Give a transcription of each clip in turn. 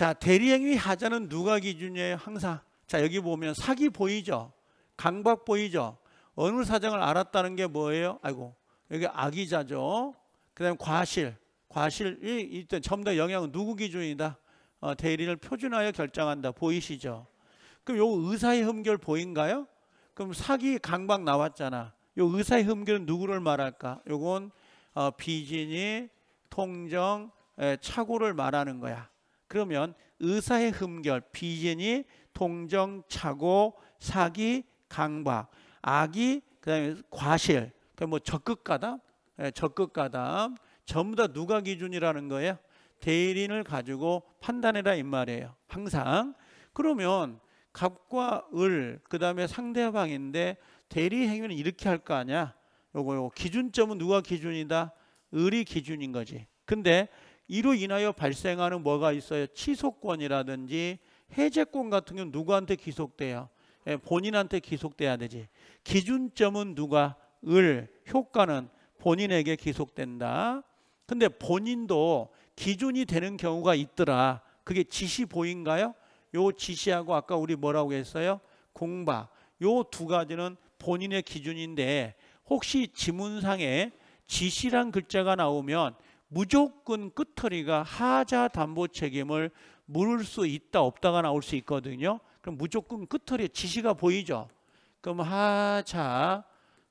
자, 대리행위 하자는 누가 기준이에요? 항상. 자, 여기 보면 사기 보이죠? 강박 보이죠? 어느 사정을 알았다는 게 뭐예요? 아이고, 여기 악의자죠. 그 다음에 과실. 과실이 이때 첨부 영향은 누구 기준이다? 어, 대리를 표준하여 결정한다. 보이시죠? 그럼 요 의사의 흠결 보인가요? 그럼 사기 강박 나왔잖아. 요 의사의 흠결은 누구를 말할까? 요건 어, 비진이 통정 에, 착오를 말하는 거야. 그러면 의사의 흠결, 비진이, 동정, 착오, 사기, 강박, 악이, 그다음에 과실, 그 뭐 적극 가담, 예, 적극 가담, 전부 다 누가 기준이라는 거예요? 대리인을 가지고 판단해라 이 말이에요. 항상 그러면 갑과 을, 그다음에 상대방인데 대리 행위는 이렇게 할 거 아니야? 요거 요거 기준점은 누가 기준이다? 을이 기준인 거지. 근데 이로 인하여 발생하는 뭐가 있어요? 취소권이라든지 해제권 같은 경우 는 누구한테 기속돼요? 예, 본인한테 기속돼야 되지. 기준점은 누가? 을, 효과는 본인에게 기속된다. 근데 본인도 기준이 되는 경우가 있더라. 그게 지시보인가요? 요 지시하고 아까 우리 뭐라고 했어요? 공박. 요두 가지는 본인의 기준인데 혹시 지문상에 지시란 글자가 나오면 무조건 끝터리가 하자 담보 책임을 물을 수 있다 없다가 나올 수 있거든요. 그럼 무조건 끄터리에 지시가 보이죠. 그럼 하자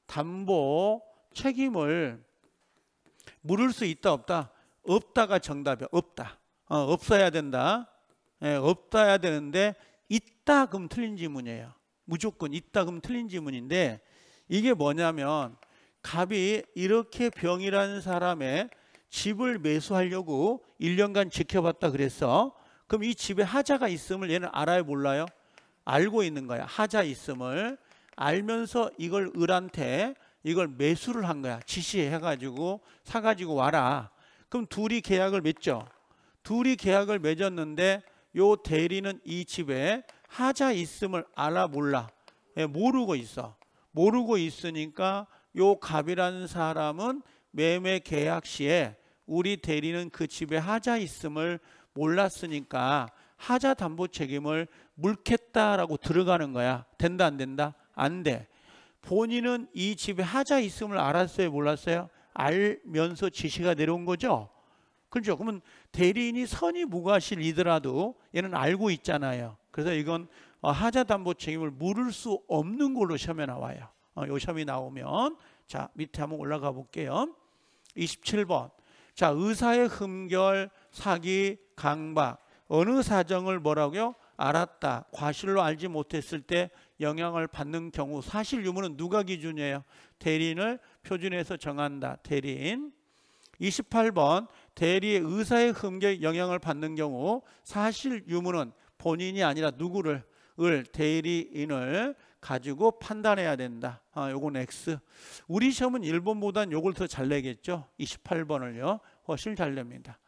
담보 책임을 물을 수 있다 없다 없다가 정답이야 없다 어, 없어야 된다 예, 없다야 되는데 있다 그럼 틀린 지문이에요 무조건 있다 그럼 틀린 지문인데 이게 뭐냐면 갑이 이렇게 병이라는 사람의 집을 매수하려고 1년간 지켜봤다 그랬어. 그럼 이 집에 하자가 있음을 얘는 알아요 몰라요? 알고 있는 거야. 하자 있음을 알면서 이걸 을한테 이걸 매수를 한 거야. 지시해가지고 사가지고 와라. 그럼 둘이 계약을 맺죠. 둘이 계약을 맺었는데 요 대리는 이 집에 하자 있음을 알아 몰라. 예, 모르고 있어. 모르고 있으니까 요 갑이라는 사람은 매매 계약 시에 우리 대리는 그 집에 하자 있음을 몰랐으니까 하자 담보 책임을 물겠다라고 들어가는 거야. 된다 안 된다? 안 돼. 본인은 이 집에 하자 있음을 알았어요, 몰랐어요? 알면서 지시가 내려온 거죠. 그렇죠. 그러면 대리인이 선이 무과실이더라도 얘는 알고 있잖아요. 그래서 이건 어, 하자 담보 책임을 물을 수 없는 걸로 시험에 나와요. 어, 요 시험이 나오면 자 밑에 한번 올라가 볼게요. 27번. 자, 의사의 흠결, 사기, 강박. 어느 사정을 뭐라고요? 알았다. 과실로 알지 못했을 때 영향을 받는 경우 사실 유무는 누가 기준이에요? 대리인을 표준에서 정한다. 대리인. 28번 대리 의사의 흠결 영향을 받는 경우 사실 유무는 본인이 아니라 누구를 을 대리인을 가지고 판단해야 된다. 아, 요건 X. 우리 시험은 일본보단 요걸 더 잘 내겠죠. 28번을요. 훨씬 잘 냅니다.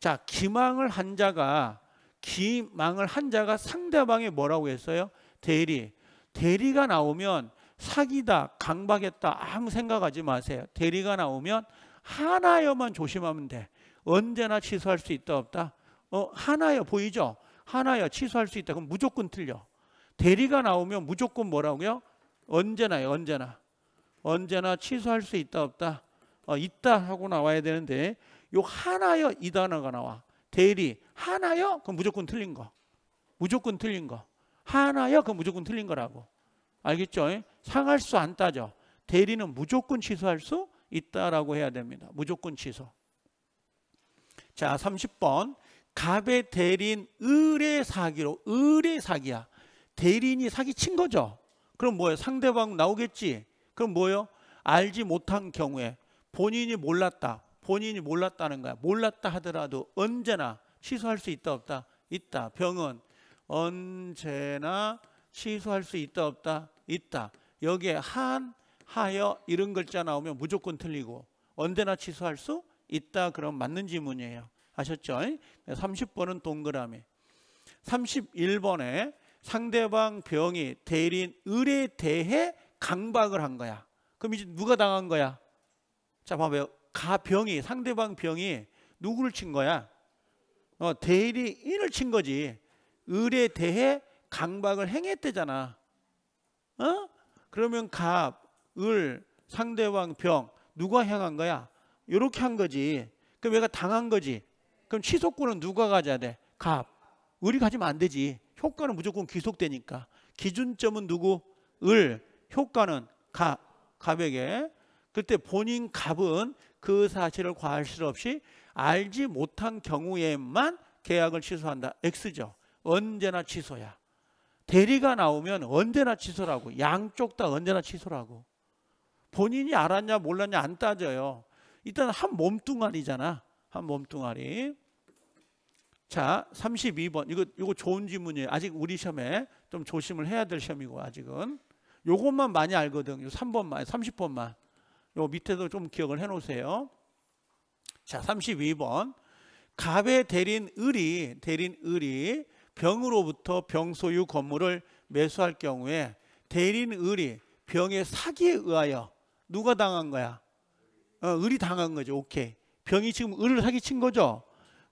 자, 기망을 한 자가 기망을 한 자가 상대방이 뭐라고 했어요? 대리. 대리가 나오면 사기다, 강박했다 아무 생각하지 마세요. 대리가 나오면 하나여만 조심하면 돼. 언제나 취소할 수 있다 없다. 어, 하나여 보이죠? 하나여 취소할 수 있다. 그럼 무조건 틀려. 대리가 나오면 무조건 뭐라고요? 언제나요, 언제나. 언제나 취소할 수 있다 없다. 어, 있다 하고 나와야 되는데 요 하나요 이 단어가 나와. 대리 하나요? 그럼 무조건 틀린 거. 무조건 틀린 거. 하나요? 그럼 무조건 틀린 거라고. 알겠죠? 상할 수 안 따져. 대리는 무조건 취소할 수 있다라고 해야 됩니다. 무조건 취소. 자, 30번. 갑의 대리인 을의 사기로 을의 사기야. 대리인이 사기친 거죠. 그럼 뭐예요? 상대방 나오겠지. 그럼 뭐예요? 알지 못한 경우에 본인이 몰랐다. 본인이 몰랐다는 거야. 몰랐다 하더라도 언제나 취소할 수 있다 없다. 있다. 병은 언제나 취소할 수 있다 없다. 있다. 여기에 한 하여 이런 글자 나오면 무조건 틀리고 언제나 취소할 수 있다. 그럼 맞는 지문이에요. 아셨죠? 30번은 동그라미. 31번에 상대방 병이 대리인 을에 대해 강박을 한 거야. 그럼 이제 누가 당한 거야? 자, 봐봐요. 가 병이 상대방 병이 누구를 친 거야? 어, 대리인을 친 거지. 을에 대해 강박을 행했대잖아. 어? 그러면 갑, 을, 상대방 병 누가 향한 거야? 이렇게 한 거지. 그럼 얘가 당한 거지. 그럼 취소권은 누가 가져야 돼? 갑. 을이 가지면 안 되지. 효과는 무조건 귀속되니까 기준점은 누구? 을 효과는 가 갑에게 그때 본인 갑은 그 사실을 과실실 없이 알지 못한 경우에만 계약을 취소한다. X죠. 언제나 취소야. 대리가 나오면 언제나 취소라고. 양쪽 다 언제나 취소라고. 본인이 알았냐 몰랐냐 안 따져요. 일단 한 몸뚱아리잖아. 한 몸뚱아리. 자, 32번. 이거 이거 좋은 질문이에요. 아직 우리 시험에 좀 조심을 해야 될 시험이고 아직은 요것만 많이 알거든. 요 3번만, 30번만. 요 밑에도 좀 기억을 해 놓으세요. 자, 32번. 갑에 대린 을이 대린 을이 병으로부터 병 소유 건물을 매수할 경우에 대린 을이 병의 사기에 의하여 누가 당한 거야? 어, 을이 당한 거죠. 오케이. 병이 지금 을을 사기친 거죠.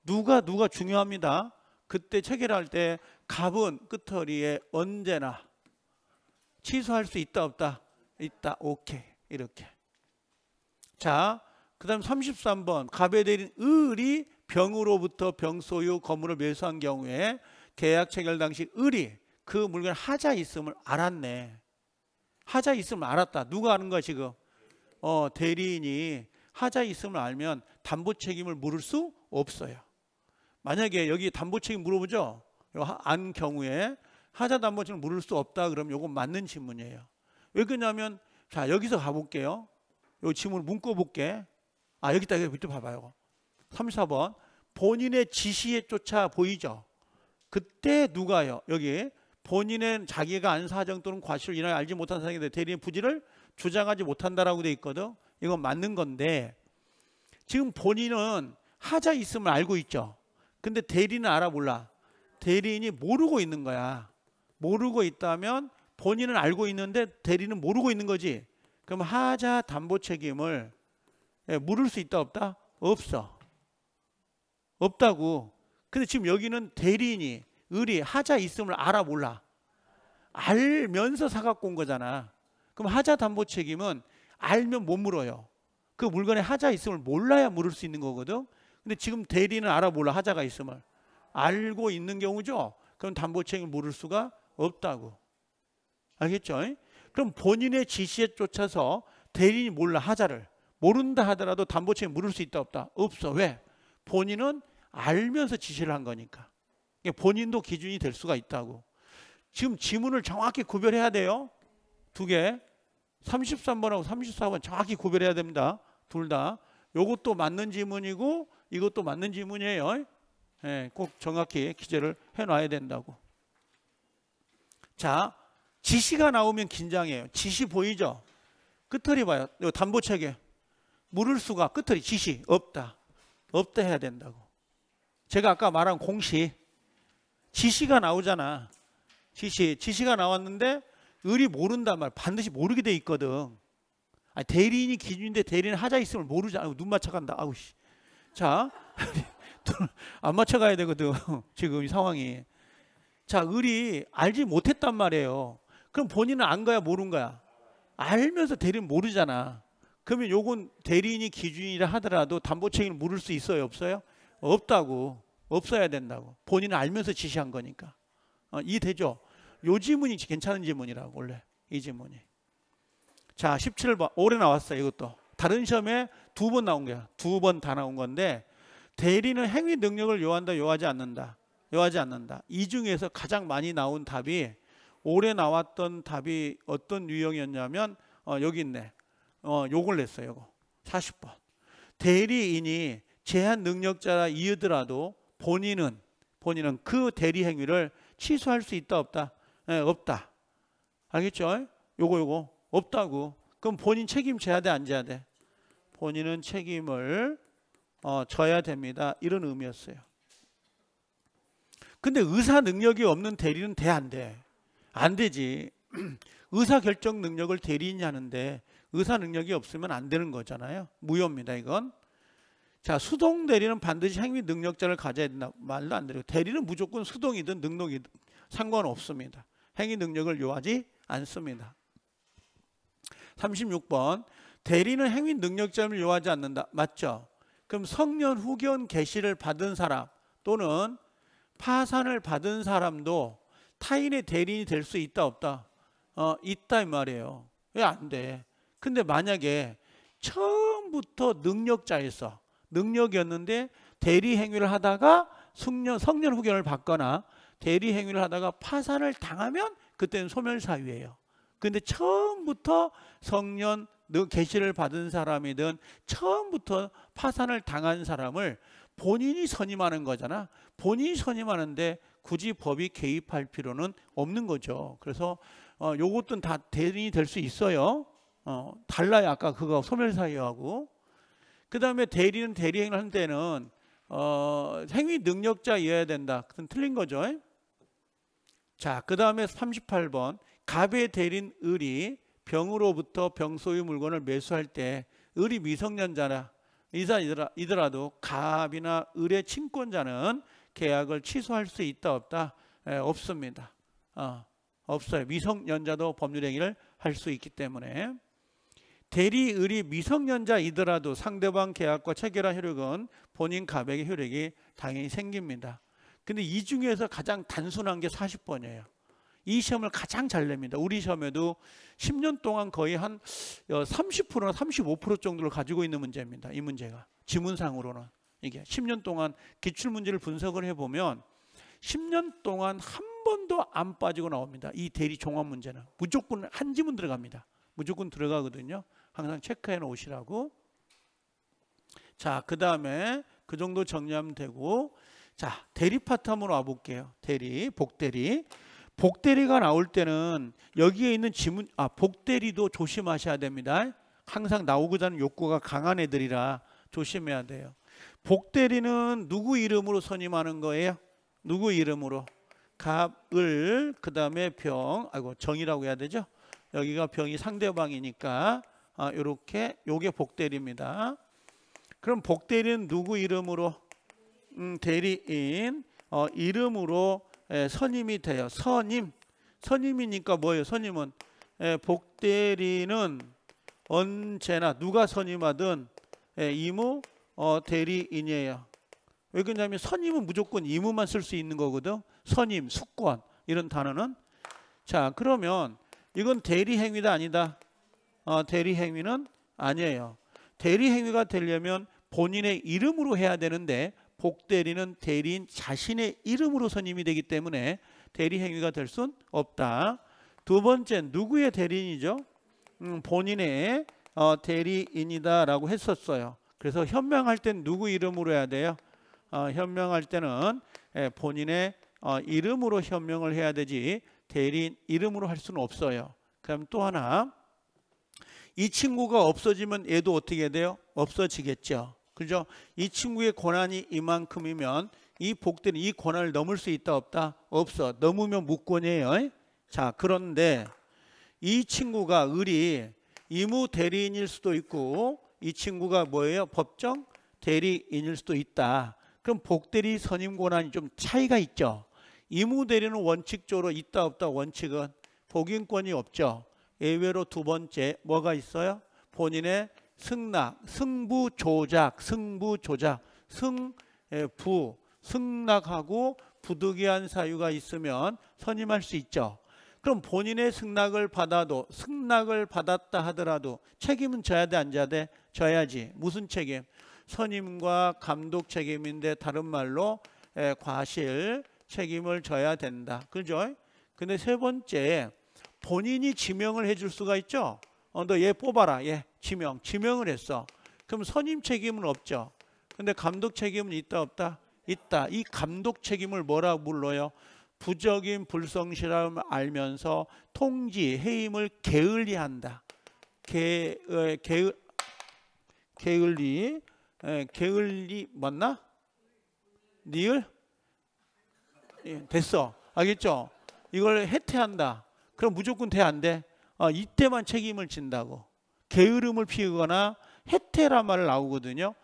누가 누가 중요합니다. 그때 체결할 때 갑은 끝허리에 언제나 취소할 수 있다 없다 있다 오케이 이렇게 자 그다음 33번 갑에 대린 을이 병으로부터 병소유 건물을 매수한 경우에 계약 체결 당시 을이 그 물건 하자 있음을 알았네 하자 있음을 알았다 누가 아는 거야 지금 어 대리인이 하자 있음을 알면 담보 책임을 물을 수 없어요 만약에 여기 담보책이 물어보죠. 안 경우에 하자 담보책을 물을 수 없다 그럼 이건 맞는 질문이에요. 왜 그러냐면 자 여기서 가볼게요. 이 질문 을 묶어볼게. 아 여기다 여기 밑에 봐봐요. 34번 본인의 지시에 쫓아 보이죠. 그때 누가요? 여기 본인은 자기가 안 사정 또는 과실을 인하여 알지 못한 사정에 대해 대리인 부지를 주장하지 못한다라고 돼 있거든. 이건 맞는 건데 지금 본인은 하자 있음을 알고 있죠. 근데 대리는 알아 몰라. 대리인이 모르고 있는 거야. 모르고 있다면 본인은 알고 있는데 대리는 모르고 있는 거지. 그럼 하자 담보 책임을 예, 물을 수 있다 없다? 없어. 없다고. 근데 지금 여기는 대리인이 을이 하자 있음을 알아 몰라. 알면서 사갖고 온 거잖아. 그럼 하자 담보 책임은 알면 못 물어요. 그 물건에 하자 있음을 몰라야 물을 수 있는 거거든. 근데 지금 대리는 알아몰라 하자가 있음을 알고 있는 경우죠. 그럼 담보책임을 물을 수가 없다고. 알겠죠? 그럼 본인의 지시에 쫓아서 대리인이 몰라 하자를 모른다 하더라도 담보 책임을 물을 수 있다 없다? 없어. 왜? 본인은 알면서 지시를 한 거니까. 그러니까 본인도 기준이 될 수가 있다고. 지금 지문을 정확히 구별해야 돼요. 두 개. 33번하고 34번 정확히 구별해야 됩니다. 둘 다. 요것도 맞는 지문이고 이것도 맞는 질문이에요 예, 꼭 정확히 기재를 해놔야 된다고. 자, 지시가 나오면 긴장해요. 지시 보이죠? 끝털이 봐요. 담보책에 물을 수가 끝털이 지시 없다. 없다 해야 된다고. 제가 아까 말한 공시 지시가 나오잖아. 지시 지시가 나왔는데 을이 모른단 말 반드시 모르게 돼 있거든. 아니, 대리인이 기준인데 대리인 하자 있으면 모르지 않고 눈 맞춰간다. 아우씨. 자, 안 맞춰가야 되거든. 지금 이 상황이. 자, 을이 알지 못했단 말이에요. 그럼 본인은 안 거야, 모른 거야? 알면서 대리는 모르잖아. 그러면 요건 대리인이 기준이라 하더라도 담보 책임을 물을 수 있어요, 없어요? 없다고. 없어야 된다고. 본인은 알면서 지시한 거니까. 어, 이해되죠? 요 지문이 괜찮은 지문이라고, 원래. 이 지문이. 자, 17번. 올해 나왔어요, 이것도. 다른 시험에 두 번 나온 거야. 두 번 다 나온 건데 대리는 행위 능력을 요한다 요하지 않는다. 요하지 않는다. 이 중에서 가장 많이 나온 답이 올해 나왔던 답이 어떤 유형이었냐면 어, 여기 있네. 어, 요걸 냈어요. 요거. 40번. 대리인이 제한 능력자라 이으더라도 본인은 본인은 그 대리 행위를 취소할 수 있다 없다. 네, 없다. 알겠죠? 요거 요거 없다고. 그럼 본인 책임 져야 돼, 안 져야 돼? 본인은 책임을 어, 져야 됩니다. 이런 의미였어요. 근데 의사 능력이 없는 대리는 돼 안 돼? 안 되지. 의사 결정 능력을 대리인이 하는데 의사 능력이 없으면 안 되는 거잖아요. 무효입니다. 이건. 자, 수동 대리는 반드시 행위 능력자를 가져야 된다. 말도 안 되고 대리는 무조건 수동이든 능동이든 상관없습니다. 행위 능력을 요하지 않습니다. 36번 대리는 행위 능력점을 요하지 않는다. 맞죠? 그럼 성년 후견 개시를 받은 사람 또는 파산을 받은 사람도 타인의 대리인이 될 수 있다 없다? 어, 있다 이 말이에요. 왜 안 돼? 근데 만약에 처음부터 능력자였어. 능력이었는데 대리 행위를 하다가 숙년, 성년 후견을 받거나 대리 행위를 하다가 파산을 당하면 그때는 소멸 사유예요. 근데 처음부터 성년 계시를 받은 사람이든 처음부터 파산을 당한 사람을 본인이 선임하는 거잖아. 본인이 선임하는데 굳이 법이 개입할 필요는 없는 거죠. 그래서 어, 요것도 다 대리인이 될 수 있어요. 어, 달라요. 아까 그거 소멸사유하고. 그 다음에 대리는 대리행을 할 때는 어, 행위 능력자이어야 된다. 그건 틀린 거죠. 자, 그 다음에 38번 갑의 대리인 을이 병으로부터 병소유 물건을 매수할 때 을이 미성년자나 이자이더라도 갑이나 을의 친권자는 계약을 취소할 수 있다 없다 에, 없습니다. 어, 없어요. 미성년자도 법률행위를 할 수 있기 때문에 대리 을이 미성년자이더라도 상대방 계약과 체결한 효력은 본인 갑에게 효력이 당연히 생깁니다. 근데 이 중에서 가장 단순한 게 40번이에요. 이 시험을 가장 잘 냅니다. 우리 시험에도 10년 동안 거의 한 30%나 어, 35% 정도를 가지고 있는 문제입니다. 이 문제가 지문상으로는 이게 10년 동안 기출 문제를 분석을 해 보면 10년 동안 한 번도 안 빠지고 나옵니다. 이 대리 종합 문제는 무조건 한 지문 들어갑니다. 무조건 들어가거든요. 항상 체크해 놓으시라고. 자, 그다음에 그 정도 정리하면 되고 자, 대리 파트 한번 와 볼게요. 대리, 복대리. 복대리가 나올 때는 여기에 있는 지문 아 복대리도 조심하셔야 됩니다. 항상 나오고자 하는 욕구가 강한 애들이라 조심해야 돼요. 복대리는 누구 이름으로 선임하는 거예요? 누구 이름으로? 갑을 그다음에 병 아이고 정이라고 해야 되죠. 여기가 병이 상대방이니까 아, 이렇게 요게 복대리입니다. 그럼 복대리는 누구 이름으로? 음, 대리인 어, 이름으로 예, 선임이 돼요. 선임. 선임이니까 뭐예요? 선임은 예, 복대리는 언제나 누가 선임하든 예, 이무 어, 대리인이에요. 왜 그러냐면 선임은 무조건 이무만 쓸 수 있는 거거든. 선임, 숙권 이런 단어는 자 그러면 이건 대리 행위다 아니다. 어, 대리 행위는 아니에요. 대리 행위가 되려면 본인의 이름으로 해야 되는데 복대리는 대리인 자신의 이름으로 선임이 되기 때문에 대리 행위가 될순 없다. 두 번째 누구의 대리인이죠? 음, 본인의 어, 대리인이다라고 했었어요. 그래서 현명할 땐 누구 이름으로 해야 돼요? 어, 현명할 때는 예, 본인의 어, 이름으로 현명을 해야 되지 대리인 이름으로 할 수는 없어요. 그럼 또 하나 이 친구가 없어지면 얘도 어떻게 돼요? 없어지겠죠. 그죠? 이 친구의 권한이 이만큼이면 이 복들은 이 권한을 넘을 수 있다 없다? 없어. 넘으면 무권이에요. 자, 그런데 이 친구가 을이 이무 대리인일 수도 있고 이 친구가 뭐예요? 법정 대리인일 수도 있다. 그럼 복대리 선임 권한이 좀 차이가 있죠. 이무 대리는 원칙적으로 있다 없다 원칙은 복인권이 없죠. 예외로 두 번째 뭐가 있어요? 본인의 승낙, 승부조작, 승부조작, 승부, 예, 승낙하고 부득이한 사유가 있으면 선임할 수 있죠. 그럼 본인의 승낙을 받아도 승낙을 받았다 하더라도 책임은 져야 돼, 안 져야 돼? 져야지. 무슨 책임? 선임과 감독 책임인데 다른 말로 예, 과실 책임을 져야 된다. 그죠? 근데 세 번째 본인이 지명을 해줄 수가 있죠. 어, 너 얘 뽑아라. 예, 지명. 지명을 했어. 그럼 선임 책임은 없죠. 근데 감독 책임은 있다 없다? 있다. 이 감독 책임을 뭐라고 불러요? 부적인 불성실함을 알면서 통지, 해임을 게을리한다. 게, 에, 어, 게을, 게을리, 에, 어, 게을리 맞나? 니을? 예, 됐어. 알겠죠? 이걸 해태한다. 그럼 무조건 돼, 안 돼? 어, 이때만 책임을 진다고 게으름을 피우거나 해태란 말을 나오거든요.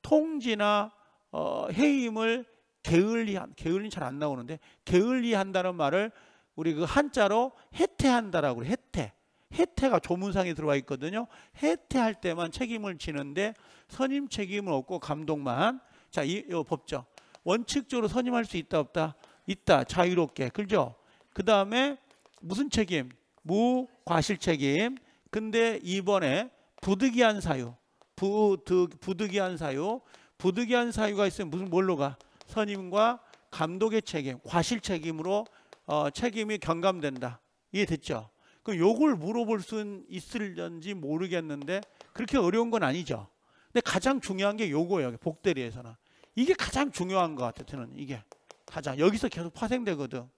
통지나 어, 해임을 게을리 한 게을리 잘안 나오는데 게을리 한다는 말을 우리 그 한자로 해태한다라고 해태. 해태가 조문상에 들어와 있거든요. 해태할 때만 책임을 지는데 선임 책임은 없고 감독만. 자, 이, 이 법적. 원칙적으로 선임할 수 있다 없다? 있다. 자유롭게. 그죠? 그다음에 무슨 책임? 무과실책임. 근데 이번에 부득이한 사유, 부득, 부득이한 사유, 부득이한 사유가 있으면 무슨 뭘로 가? 선임과 감독의 책임, 과실 책임으로 어, 책임이 경감된다. 이해됐죠? 그 요걸 물어볼 수는 있을런지 모르겠는데 그렇게 어려운 건 아니죠. 근데 가장 중요한 게 요거예요. 복대리에서는. 이게 가장 중요한 것 같아요. 저는 이게 가장 여기서 계속 파생되거든.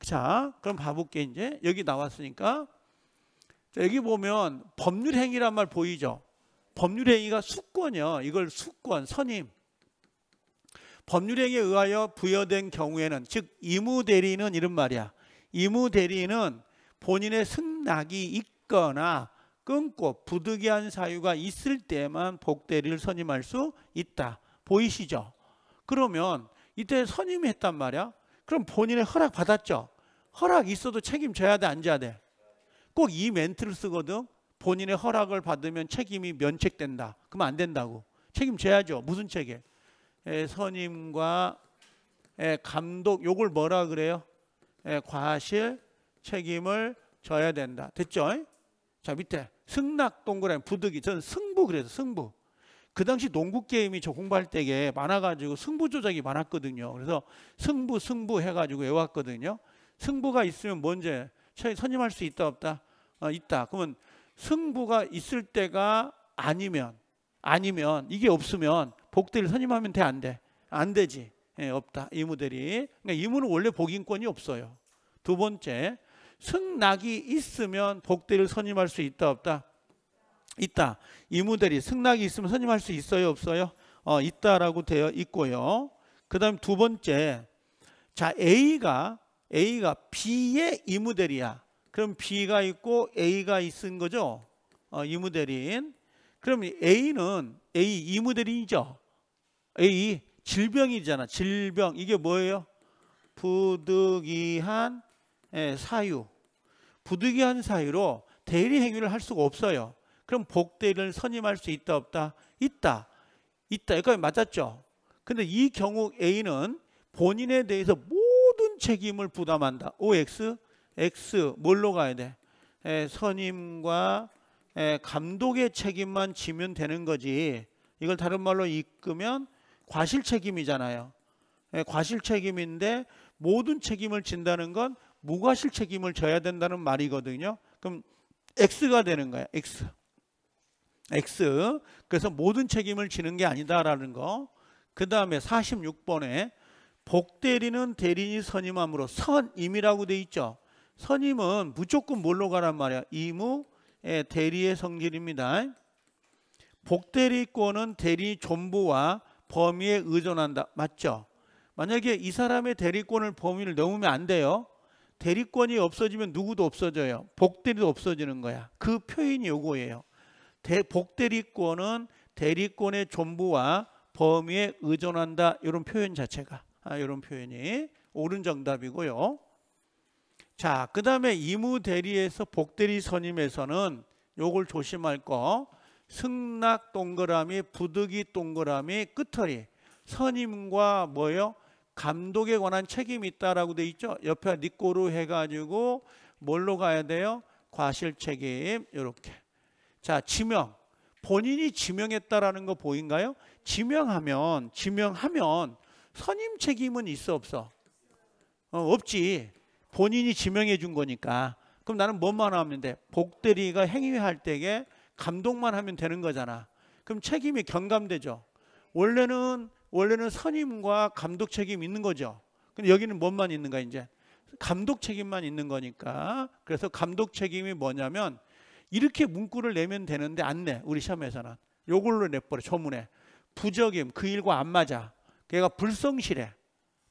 자, 그럼 봐볼게 이제 여기 나왔으니까 자, 여기 보면 법률 행위란 말 보이죠? 법률 행위가 수권이요. 이걸 수권, 선임. 법률 행위에 의하여 부여된 경우에는 즉이무 대리는 이런 말이야. 이무 대리는 본인의 승낙이 있거나 끊고 부득이한 사유가 있을 때만 복대리를 선임할 수 있다. 보이시죠? 그러면 이때 선임했단 말이야. 그럼 본인의 허락 받았죠. 허락 있어도 책임져야 돼, 안 져야 돼. 꼭 이 멘트를 쓰거든. 본인의 허락을 받으면 책임이 면책된다. 그러면 안 된다고. 책임져야죠. 무슨 책에? 에, 예, 선임과 에, 예, 감독 요걸 뭐라 그래요? 에, 예, 과실 책임을 져야 된다. 됐죠? 자 밑에 승낙 동그라미 부득이 저는 승부 그래서 승부 그 당시 농구 게임이 저 공부할 때에 많아가지고 승부 조작이 많았거든요. 그래서 승부 승부 해가지고 외웠거든요. 승부가 있으면 뭔지 선임할 수 있다 없다 어, 있다. 그러면 승부가 있을 때가 아니면 아니면 이게 없으면 복대를 선임하면 돼 안 돼? 안 되지. 예, 없다. 이무들이. 그러니까 이무는 원래 복인권이 없어요. 두 번째 승낙이 있으면 복대를 선임할 수 있다 없다 있다. 이무대리 승낙이 있으면 선임할 수 있어요 없어요? 어, 있다라고 되어 있고요. 그 다음 두 번째 자 A가 A가 B의 이무대리야. 그럼 B가 있고 A가 있은 거죠. 어, 이무대리인. 그럼 A는 A 이무대리이죠. A 질병이잖아. 질병 이게 뭐예요? 부득이한 예, 사유. 부득이한 사유로 대리 행위를 할 수가 없어요. 그럼 복대를 선임할 수 있다 없다? 있다. 있다. 여기까지 맞았죠. 근데 이 경우 A는 본인에 대해서 모든 책임을 부담한다. OX, X 뭘로 가야 돼? 에, 선임과 에, 감독의 책임만 지면 되는 거지. 이걸 다른 말로 이끄면 과실 책임이잖아요. 에, 과실 책임인데 모든 책임을 진다는 건 무과실 책임을 져야 된다는 말이거든요. 그럼 X가 되는 거야. X. X. 그래서 모든 책임을 지는 게 아니다라는 거. 그 다음에 46번에 복대리는 대리인이 선임함으로 선임이라고 돼 있죠. 선임은 무조건 뭘로 가란 말이야. 임무 대리의 성질입니다. 복대리권은 대리 존보와 범위에 의존한다. 맞죠? 만약에 이 사람의 대리권을 범위를 넘으면 안 돼요. 대리권이 없어지면 누구도 없어져요. 복대리도 없어지는 거야. 그 표현이 요거예요. 복대리권은 대리권의 존부와 범위에 의존한다. 이런 표현 자체가 아, 이런 표현이 옳은 정답이고요. 자, 그 다음에 이무대리에서 복대리 선임에서는 요걸 조심할 거 승낙 동그라미, 부득이 동그라미, 끝털이 선임과 뭐요 감독에 관한 책임이 있다라고 돼 있죠. 옆에 니꼬로 해가지고 뭘로 가야 돼요? 과실 책임 이렇게. 자, 지명. 본인이 지명했다라는 거 보인가요? 지명하면 지명하면 선임 책임은 있어 없어? 어, 없지. 본인이 지명해 준 거니까. 그럼 나는 뭐만 하면 돼? 복대리가 행위할 때에 감독만 하면 되는 거잖아. 그럼 책임이 경감되죠. 원래는 원래는 선임과 감독 책임 있는 거죠. 근데 여기는 뭔만 있는가 이제 감독 책임만 있는 거니까. 그래서 감독 책임이 뭐냐면 이렇게 문구를 내면 되는데 안 내. 우리 시험에서는. 요걸로 내버려. 조문에. 부적임. 그 일과 안 맞아. 걔가 불성실해.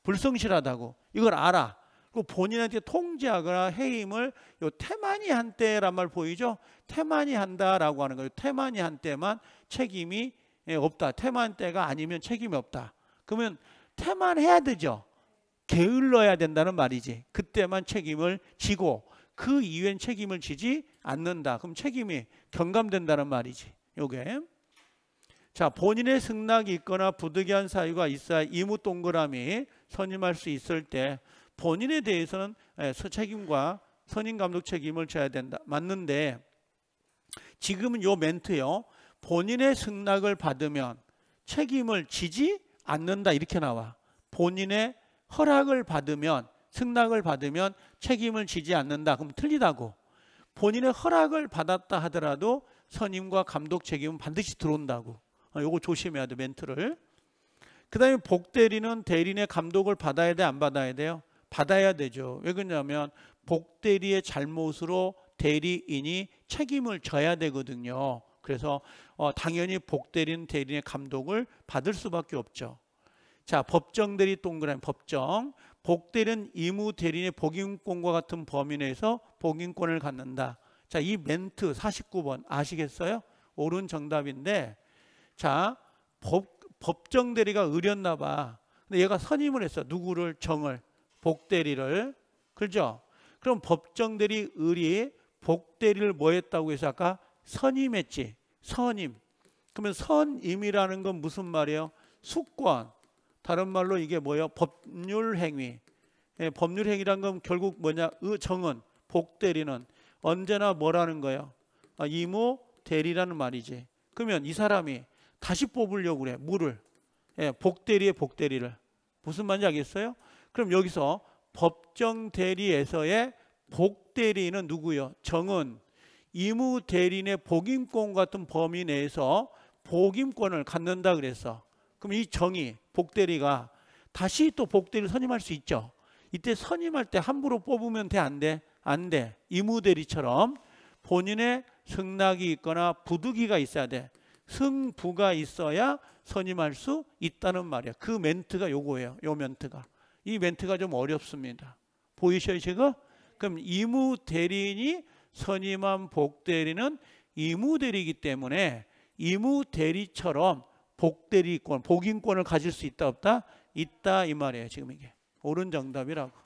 불성실하다고. 이걸 알아. 그 본인한테 통제하거나 해임을 요 태만이 한때란 말 보이죠? 태만이 한다라고 하는 거예요. 태만이 한때만 책임이 예, 없다. 태만 때가 아니면 책임이 없다. 그러면 태만 해야 되죠. 게을러야 된다는 말이지. 그때만 책임을 지고 그 이외엔 책임을 지지 않는다. 그럼 책임이 경감된다는 말이지. 요게. 자, 본인의 승낙이 있거나 부득이한 사유가 있어야 이무 동그라미 선임할 수 있을 때 본인에 대해서는 예, 책임과 선임 감독 책임을 져야 된다. 맞는데 지금은 요 멘트요. 본인의 승낙을 받으면 책임을 지지 않는다 이렇게 나와. 본인의 허락을 받으면 승낙을 받으면 책임을 지지 않는다. 그럼 틀리다고. 본인의 허락을 받았다 하더라도 선임과 감독 책임은 반드시 들어온다고. 어, 요거 조심해야 돼 멘트를. 그 다음에 복 대리는 대리인의 감독을 받아야 돼안 받아야 돼요? 받아야 되죠. 왜 그러냐면 복 대리의 잘못으로 대리인이 책임을 져야 되거든요. 그래서 어, 당연히 복 대리는 대리인의 감독을 받을 수밖에 없죠. 자 법정 대리 동그라미 법정 복대는 이무 대리인의 복인권과 같은 범위 내에서 복인권을 갖는다. 자, 이 멘트 49번 아시겠어요? 옳은 정답인데 자, 법, 법정 대리가 의렸나 봐. 근데 얘가 선임을 했어. 누구를 정을 복대리를. 그렇죠? 그럼 법정 대리 의리 복대리를 뭐 했다고 해서 아까 선임했지. 선임. 그러면 선임이라는 건 무슨 말이에요? 숙권 다른 말로 이게 뭐예요? 법률 행위. 예, 법률 행위란 건 결국 뭐냐? 의 정은 복 대리는 언제나 뭐라는 거예요? 아, 이모 대리라는 말이지. 그러면 이 사람이 다시 뽑으려고 그래. 물을. 예, 복 대리의 복 대리를. 무슨 말인지 알겠어요? 그럼 여기서 법정 대리에서의 복 대리는 누구요? 정은 이무 대리인의 복임권 같은 범위 내에서 복임권을 갖는다 그랬어. 그럼 이 정의 복대리가 다시 또 복대리를 선임할 수 있죠. 이때 선임할 때 함부로 뽑으면 돼 안 돼? 안 돼. 이무대리처럼 본인의 승낙이 있거나 부득이가 있어야 돼. 승부가 있어야 선임할 수 있다는 말이야. 그 멘트가 요거예요. 요 멘트가. 이 멘트가 좀 어렵습니다. 보이셔요, 지금? 그럼 이무대리인이 선임한 복대리는 이무대리이기 때문에 이무대리처럼 복대리권, 복인권을 가질 수 있다 없다? 있다 이 말이에요. 지금 이게. 옳은 정답이라고.